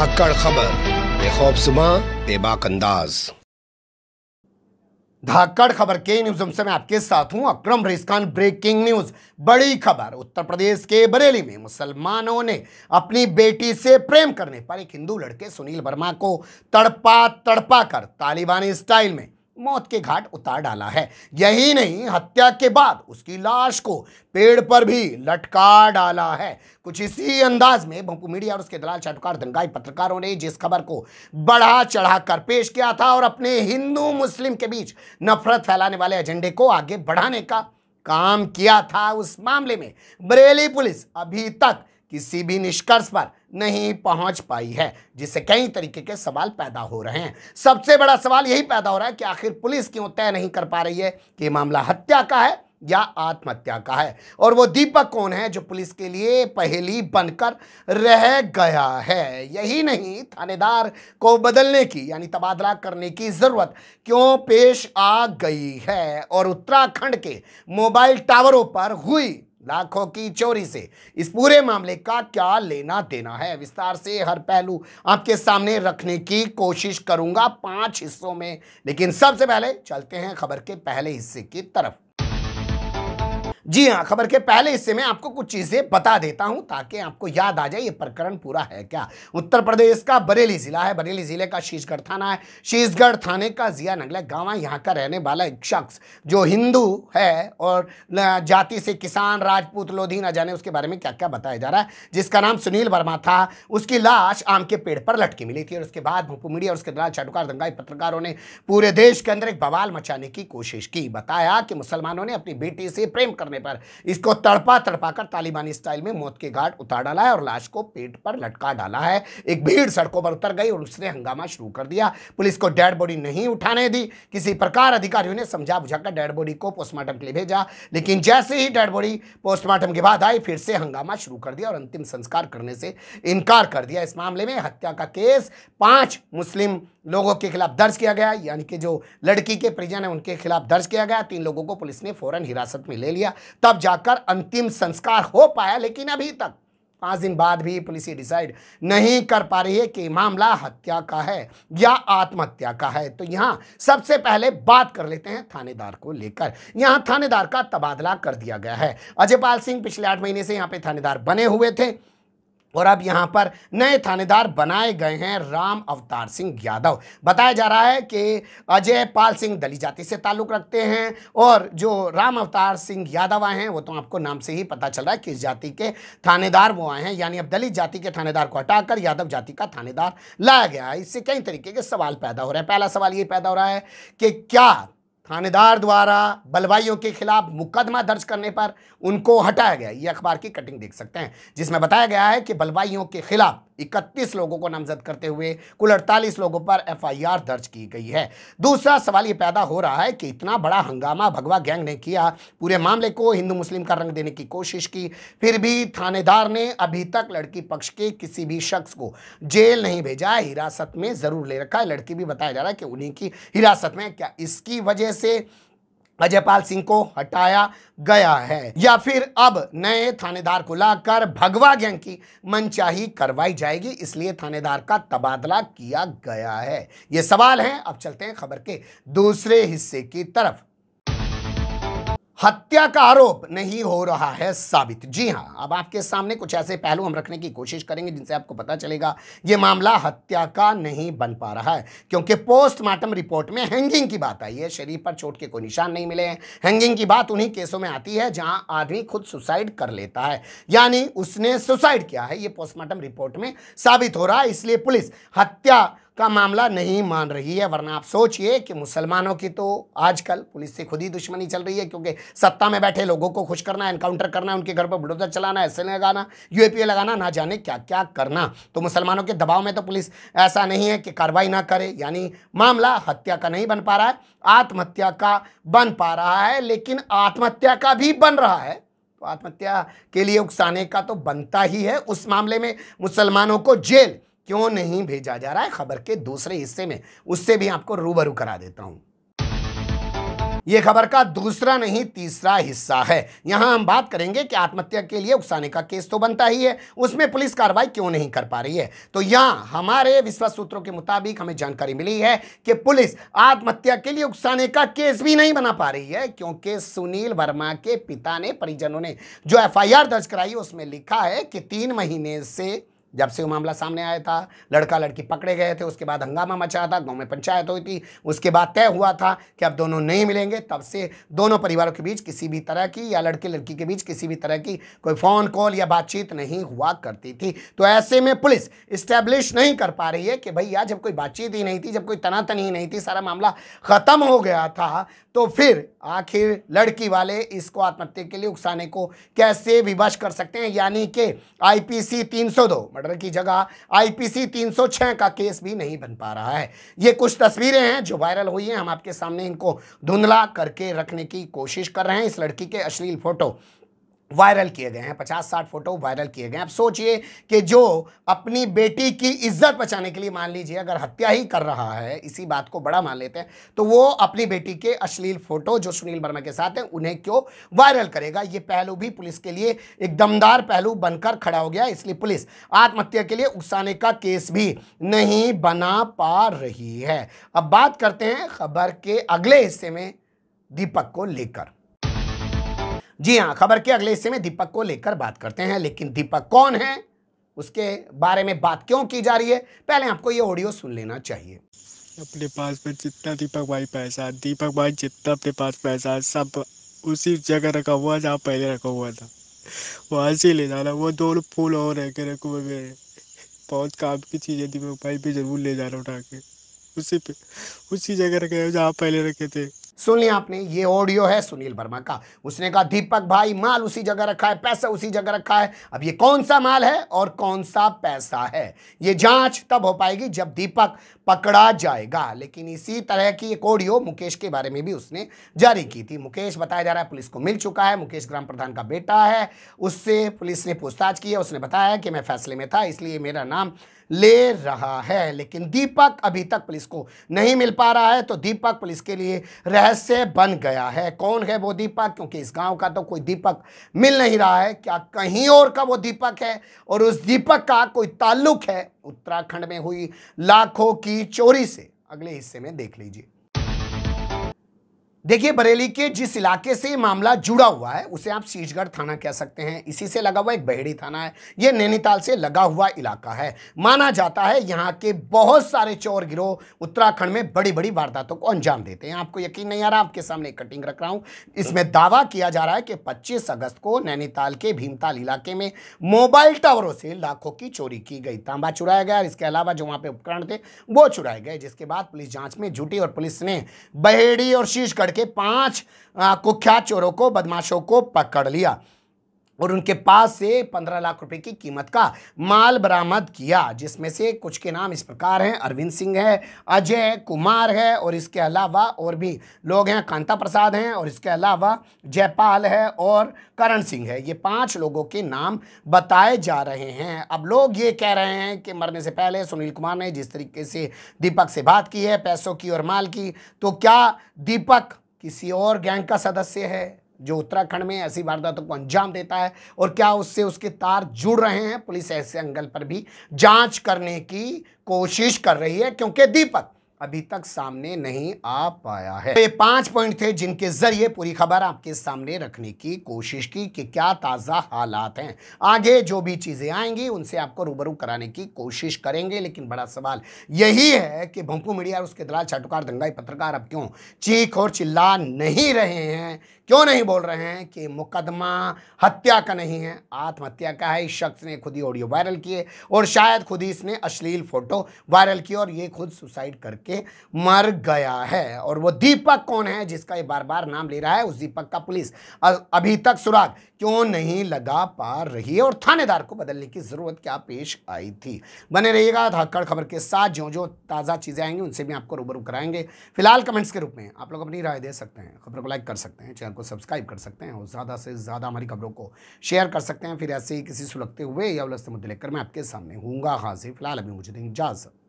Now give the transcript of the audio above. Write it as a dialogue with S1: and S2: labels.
S1: धाकड़ खबर बेखौबसुमा बेबाक अंदाज धाकड़ खबर के न्यूज मैं आपके साथ हूं अक्रम रेस खान ब्रेकिंग न्यूज बड़ी खबर उत्तर प्रदेश के बरेली में मुसलमानों ने अपनी बेटी से प्रेम करने पर एक हिंदू लड़के सुनील वर्मा को तड़पा तड़पा कर तालिबानी स्टाइल में मौत के घाट उतार डाला है यही नहीं हत्या के बाद उसकी लाश को पेड़ पर भी लटका डाला है कुछ इसी अंदाज में मीडिया और उसके दलाल चाटुकार दंगाई पत्रकारों ने जिस खबर को बढ़ा चढ़ाकर पेश किया था और अपने हिंदू मुस्लिम के बीच नफरत फैलाने वाले एजेंडे को आगे बढ़ाने का काम किया था उस मामले में बरेली पुलिस अभी तक किसी भी निष्कर्ष पर नहीं पहुंच पाई है जिससे कई तरीके के सवाल पैदा हो रहे हैं सबसे बड़ा सवाल यही पैदा हो रहा है कि आखिर पुलिस क्यों तय नहीं कर पा रही है कि मामला हत्या का है या आत्महत्या का है और वो दीपक कौन है जो पुलिस के लिए पहेली बनकर रह गया है यही नहीं थानेदार को बदलने की यानी तबादला करने की ज़रूरत क्यों पेश आ गई है और उत्तराखंड के मोबाइल टावरों पर हुई लाखों की चोरी से इस पूरे मामले का क्या लेना देना है विस्तार से हर पहलू आपके सामने रखने की कोशिश करूंगा पांच हिस्सों में लेकिन सबसे पहले चलते हैं खबर के पहले हिस्से की तरफ जी हाँ खबर के पहले हिस्से में आपको कुछ चीज़ें बता देता हूं ताकि आपको याद आ जाए ये प्रकरण पूरा है क्या उत्तर प्रदेश का बरेली ज़िला है बरेली ज़िले का शीशगढ़ थाना है शीशगढ़ थाने का जिया नगला गांव है यहाँ का रहने वाला एक शख्स जो हिंदू है और जाति से किसान राजपूत लोधी ना जाने उसके बारे में क्या क्या बताया जा रहा है जिसका नाम सुनील वर्मा था उसकी लाश आम के पेड़ पर लटकी मिली थी और उसके बाद भूपू मीडिया और उसके दौरान चाटुकार दंगाई पत्रकारों ने पूरे देश के अंदर एक बवाल मचाने की कोशिश की बताया कि मुसलमानों ने अपनी बेटी से प्रेम करने पर इसको तड़पा तड़पा कर तालिबानी स्टाइल में मौत के घाट उतार डाला है और लाश को पेट पर लटका डाला है एक भीड़ सड़कों पर उतर गई और उसने हंगामा शुरू कर दिया पुलिस को डेड बॉडी नहीं उठाने दी किसी प्रकार अधिकारियों ने समझा बुझाकर डेड बॉडी को पोस्टमार्टम के लिए भेजा लेकिन जैसे ही डेड बॉडी पोस्टमार्टम के बाद आई फिर से हंगामा शुरू कर दिया और अंतिम संस्कार करने से इनकार कर दिया इस मामले में हत्या का केस पांच मुस्लिम लोगों के खिलाफ दर्ज किया गया यानी कि जो लड़की के परिजन है उनके खिलाफ दर्ज किया गया तीन लोगों को पुलिस ने फौरन हिरासत में ले लिया तब जाकर अंतिम संस्कार हो पाया लेकिन अभी तक पाँच दिन बाद भी पुलिस ये डिसाइड नहीं कर पा रही है कि मामला हत्या का है या आत्महत्या का है तो यहाँ सबसे पहले बात कर लेते हैं थानेदार को लेकर यहाँ थानेदार का तबादला कर दिया गया है अजयपाल सिंह पिछले आठ महीने से यहाँ पे थानेदार बने हुए थे और अब यहाँ पर नए थानेदार बनाए गए हैं राम अवतार सिंह यादव बताया जा रहा है कि अजय पाल सिंह दलित जाति से ताल्लुक़ रखते हैं और जो राम अवतार सिंह यादव आए हैं वो तो आपको नाम से ही पता चल रहा है किस जाति के थानेदार वो आए हैं यानी अब दलित जाति के थानेदार को हटाकर यादव जाति का थानेदार लाया गया है इससे कई तरीके के सवाल पैदा हो रहे हैं पहला सवाल ये पैदा हो रहा है कि क्या थानेदार द्वारा बलवाइयों के खिलाफ मुकदमा दर्ज करने पर उनको हटाया गया ये अखबार की कटिंग देख सकते हैं जिसमें बताया गया है कि बलवाइयों के खिलाफ इकतीस लोगों को नामजद करते हुए कुल अड़तालीस लोगों पर एफआईआर दर्ज की गई है दूसरा सवाल ये पैदा हो रहा है कि इतना बड़ा हंगामा भगवा गैंग ने किया पूरे मामले को हिंदू मुस्लिम का रंग देने की कोशिश की फिर भी थानेदार ने अभी तक लड़की पक्ष के किसी भी शख्स को जेल नहीं भेजा हिरासत में ज़रूर ले रखा है लड़की भी बताया जा रहा है कि उन्हीं की हिरासत में क्या इसकी वजह से अजयपाल सिंह को हटाया गया है या फिर अब नए थानेदार को लाकर भगवा गैंग की मनचाही करवाई जाएगी इसलिए थानेदार का तबादला किया गया है ये सवाल है अब चलते हैं खबर के दूसरे हिस्से की तरफ हत्या का आरोप नहीं हो रहा है साबित जी हाँ अब आपके सामने कुछ ऐसे पहलू हम रखने की कोशिश करेंगे जिनसे आपको पता चलेगा ये मामला हत्या का नहीं बन पा रहा है क्योंकि पोस्टमार्टम रिपोर्ट में हैंगिंग की बात आई है शरीर पर चोट के कोई निशान नहीं मिले हैं हैंगिंग की बात उन्हीं केसों में आती है जहां आदमी खुद सुसाइड कर लेता है यानी उसने सुसाइड किया है ये पोस्टमार्टम रिपोर्ट में साबित हो रहा है इसलिए पुलिस हत्या का मामला नहीं मान रही है वरना आप सोचिए कि मुसलमानों की तो आजकल पुलिस से खुद ही दुश्मनी चल रही है क्योंकि सत्ता में बैठे लोगों को खुश करना एनकाउंटर करना उनके घर पर बुढ़ोदा चलाना ऐसे लगाना यूएपीए लगाना ना जाने क्या क्या करना तो मुसलमानों के दबाव में तो पुलिस ऐसा नहीं है कि कार्रवाई ना करे यानी मामला हत्या का नहीं बन पा रहा है आत्महत्या का बन पा रहा है लेकिन आत्महत्या का भी बन रहा है तो आत्महत्या के लिए उकसाने का तो बनता ही है उस मामले में मुसलमानों को जेल क्यों नहीं भेजा जा रहा है खबर के दूसरे हिस्से में उससे भी आपको रूबरू करा देता हूं ये खबर का दूसरा नहीं तीसरा हिस्सा है यहां हम बात करेंगे कि आत्महत्या के लिए उकसाने का केस तो बनता ही है उसमें पुलिस कार्रवाई क्यों नहीं कर पा रही है तो यहां हमारे विश्वास सूत्रों के मुताबिक हमें जानकारी मिली है कि पुलिस आत्महत्या के लिए उकसाने का केस भी नहीं बना पा रही है क्योंकि सुनील वर्मा के पिता ने परिजनों ने जो एफ दर्ज कराई उसमें लिखा है कि तीन महीने से जब से वो मामला सामने आया था लड़का लड़की पकड़े गए थे उसके बाद हंगामा मचा था गांव में पंचायत हुई थी उसके बाद तय हुआ था कि अब दोनों नहीं मिलेंगे तब से दोनों परिवारों के बीच किसी भी तरह की या लड़के लड़की के बीच किसी भी तरह की कोई फ़ोन कॉल या बातचीत नहीं हुआ करती थी तो ऐसे में पुलिस इस्टेब्लिश नहीं कर पा रही है कि भैया जब कोई बातचीत ही नहीं थी जब कोई तनातनी ही नहीं थी सारा मामला ख़त्म हो गया था तो फिर आखिर लड़की वाले इसको आत्महत्या के लिए उकसाने को कैसे विवश कर सकते हैं यानी कि आईपीसी 302 मर्डर की जगह आईपीसी 306 का केस भी नहीं बन पा रहा है ये कुछ तस्वीरें हैं जो वायरल हुई हैं हम आपके सामने इनको धुंधला करके रखने की कोशिश कर रहे हैं इस लड़की के अश्लील फोटो वायरल किए गए हैं पचास साठ फोटो वायरल किए गए हैं अब सोचिए कि जो अपनी बेटी की इज्जत बचाने के लिए मान लीजिए अगर हत्या ही कर रहा है इसी बात को बड़ा मान लेते हैं तो वो अपनी बेटी के अश्लील फोटो जो सुनील वर्मा के साथ हैं उन्हें क्यों वायरल करेगा ये पहलू भी पुलिस के लिए एक दमदार पहलू बनकर खड़ा हो गया इसलिए पुलिस आत्महत्या के लिए उकसाने का केस भी नहीं बना पा रही है अब बात करते हैं खबर के अगले हिस्से में दीपक को लेकर जी हाँ खबर के अगले हिस्से में दीपक को लेकर बात करते हैं लेकिन दीपक कौन है उसके बारे में बात क्यों की जा रही है पहले आपको ये ऑडियो सुन लेना चाहिए अपने पास में जितना दीपक भाई पैसा दीपक भाई जितना अपने पास पैसा सब उसी जगह रखा हुआ जहाँ पहले रखा हुआ था वहाँ से ले जाना वो दो फूल और रह के रखो हुए बहुत काम की चीज़ें दीपक भाई भी जरूर ले जाना उठा के उसी पे उसी जगह रखे जहाँ पहले रखे थे सुन लिया आपने ये ऑडियो है सुनील वर्मा का उसने कहा दीपक भाई माल उसी जगह रखा है पैसा उसी जगह रखा है अब ये कौन सा माल है और कौन सा पैसा है ये जांच तब हो पाएगी जब दीपक पकड़ा जाएगा लेकिन इसी तरह की एक ऑडियो मुकेश के बारे में भी उसने जारी की थी मुकेश बताया जा रहा है पुलिस को मिल चुका है मुकेश ग्राम प्रधान का बेटा है उससे पुलिस ने पूछताछ की है उसने बताया कि मैं फैसले में था इसलिए मेरा नाम ले रहा है लेकिन दीपक अभी तक पुलिस को नहीं मिल पा रहा है तो दीपक पुलिस के लिए रह गैस से बन गया है कौन है वो दीपक क्योंकि इस गांव का तो कोई दीपक मिल नहीं रहा है क्या कहीं और का वो दीपक है और उस दीपक का कोई ताल्लुक है उत्तराखंड में हुई लाखों की चोरी से अगले हिस्से में देख लीजिए देखिए बरेली के जिस इलाके से मामला जुड़ा हुआ है उसे आप शीशगढ़ थाना कह सकते हैं इसी से लगा हुआ एक बहेड़ी थाना है ये नैनीताल से लगा हुआ इलाका है माना जाता है यहाँ के बहुत सारे चोर गिरोह उत्तराखंड में बड़ी बड़ी वारदातों को अंजाम देते हैं आपको यकीन नहीं आ रहा आपके सामने कटिंग रख रहा हूँ इसमें दावा किया जा रहा है कि पच्चीस अगस्त को नैनीताल के भीमताल इलाके में मोबाइल टावरों से लाखों की चोरी की गई तांबा चुराया गया और इसके अलावा जो वहाँ पे उपकरण थे वो चुराए गए जिसके बाद पुलिस जाँच में जुटी और पुलिस ने बहेड़ी और शीशगढ़ करके के पांच कुख्यात चोरों को बदमाशों को पकड़ लिया और उनके पास से पंद्रह लाख रुपए की कीमत का माल बरामद किया जिसमें से कुछ के नाम इस प्रकार हैं अरविंद सिंह है अजय कुमार है और इसके अलावा और भी लोग हैं कांता प्रसाद हैं और इसके अलावा जयपाल है और करण सिंह है ये पांच लोगों के नाम बताए जा रहे हैं अब लोग ये कह रहे हैं कि मरने से पहले सुनील कुमार ने जिस तरीके से दीपक से बात की है पैसों की और माल की तो क्या दीपक किसी और गैंग का सदस्य है जो उत्तराखंड में ऐसी वारदातों को अंजाम देता है और क्या उससे उसके तार जुड़ रहे हैं पुलिस ऐसे अंगल पर भी जांच करने की कोशिश कर रही है क्योंकि दीपक अभी तक सामने नहीं आ पाया है तो ये पांच पॉइंट थे जिनके जरिए पूरी खबर आपके सामने रखने की कोशिश की कि क्या ताज़ा हालात हैं आगे जो भी चीज़ें आएंगी उनसे आपको रूबरू कराने की कोशिश करेंगे लेकिन बड़ा सवाल यही है कि भंकू मीडिया और उसके दलाल चाटुकार दंगाई पत्रकार अब क्यों चीख और चिल्ला नहीं रहे हैं क्यों नहीं बोल रहे हैं कि मुकदमा हत्या का नहीं है आत्महत्या का है इस शख्स ने खुद ही ऑडियो वायरल किए और शायद खुद ही इसने अश्लील फोटो वायरल किए और ये खुद सुसाइड करके मर गया है और वो दीपक कौन है जिसका ये बार बार नाम ले रहा है उस दीपक का पुलिस अभी तक सुराग क्यों नहीं लगा पा रही है और थानेदार को बदलने की ज़रूरत क्या पेश आई थी बने रहिएगा धाकड़ खबर के साथ जो जो ताज़ा चीज़ें आएंगी उनसे भी आपको रूबरू कराएंगे फिलहाल कमेंट्स के रूप में आप लोग अपनी राय दे सकते हैं खबरों को लाइक कर सकते हैं चैनल को सब्सक्राइब कर सकते हैं और ज़्यादा से ज़्यादा हमारी खबरों को शेयर कर सकते हैं फिर ऐसे ही किसी सुलगते हुए या उलझते मुद्दे लेकर मैं आपके सामने हूँगा हाजिर फिलहाल अभी मुझे दें इजाज़त